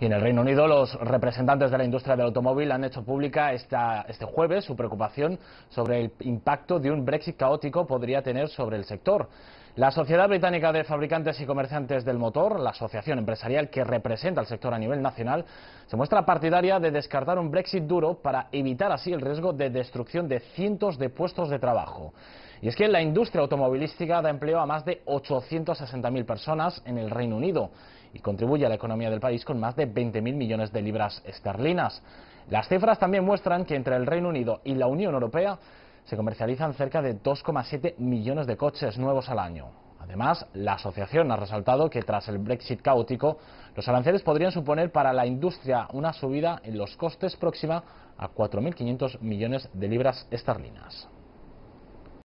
Y en el Reino Unido, los representantes de la industria del automóvil han hecho pública esta, este jueves su preocupación sobre el impacto de un Brexit caótico podría tener sobre el sector. La Sociedad Británica de Fabricantes y Comerciantes del Motor, la asociación empresarial que representa al sector a nivel nacional, se muestra partidaria de descartar un Brexit duro para evitar así el riesgo de destrucción de cientos de puestos de trabajo. Y es que la industria automovilística da empleo a más de 860.000 personas en el Reino Unido y contribuye a la economía del país con más de 20.000 millones de libras esterlinas. Las cifras también muestran que entre el Reino Unido y la Unión Europea se comercializan cerca de 2,7 millones de coches nuevos al año. Además, la asociación ha resaltado que tras el Brexit caótico, los aranceles podrían suponer para la industria una subida en los costes próxima a 4.500 millones de libras esterlinas.